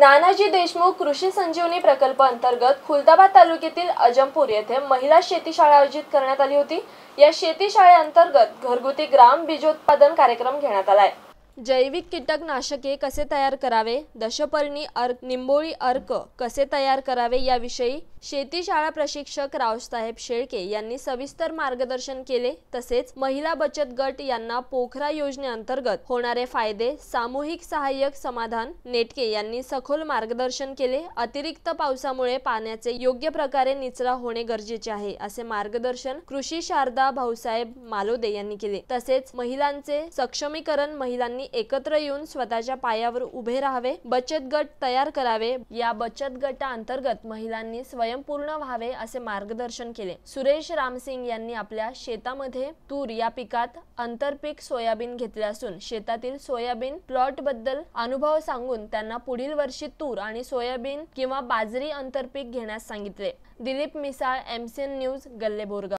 नानाजी देशमुख कृषी संजीवनी प्रकल्प अंतर्गत खुलदाबाद तालुक्यातील अजमपूर येथे महिला शेती शाळा आयोजित करण्यात आली होती या शेती शाळेअंतर्गत घरगुती ग्राम बीजोत्पादन कार्यक्रम घेण्यात आलाय जैविक कीटकनाशके कसे तयार करावे दशपर्णी अर्क निंबोळी अर्क कसे तयार करावे याविषयी शेतीशाळा प्रशिक्षक रावसाहेब शेळके यांनी सविस्तर मार्गदर्शन केले तसेच महिला बचत गट यांना पोखरा योजनेअंतर्गत होणारे फायदे सामूहिक सहाय्यक समाधान नेटके यांनी सखोल मार्गदर्शन केले अतिरिक्त पावसामुळे पाण्याचे योग्य प्रकारे निचरा होणे गरजेचे आहे असे मार्गदर्शन कृषी शारदा भाऊसाहेब मालोदे यांनी केले तसेच महिलांचे सक्षमीकरण महिलांनी एकत्र येऊन स्वतःच्या पायावर उभे राहावे बचत गट तयार करावे या बचत गटा अंतर्गत महिलांनी स्वयंपूर्ण व्हावे असे मार्गदर्शन केले सुरेश रामसिंग यांनी आपल्या शेतामध्ये तूर या पिकात आंतरपीक सोयाबीन घेतले असून शेतातील सोयाबीन प्लॉट बद्दल अनुभव सांगून त्यांना पुढील वर्षी तूर आणि सोयाबीन किंवा बाजरी आंतरपीक घेण्यास सांगितले दिलीप मिसाळ एमसीएन न्यूज गल्लेबोरगाव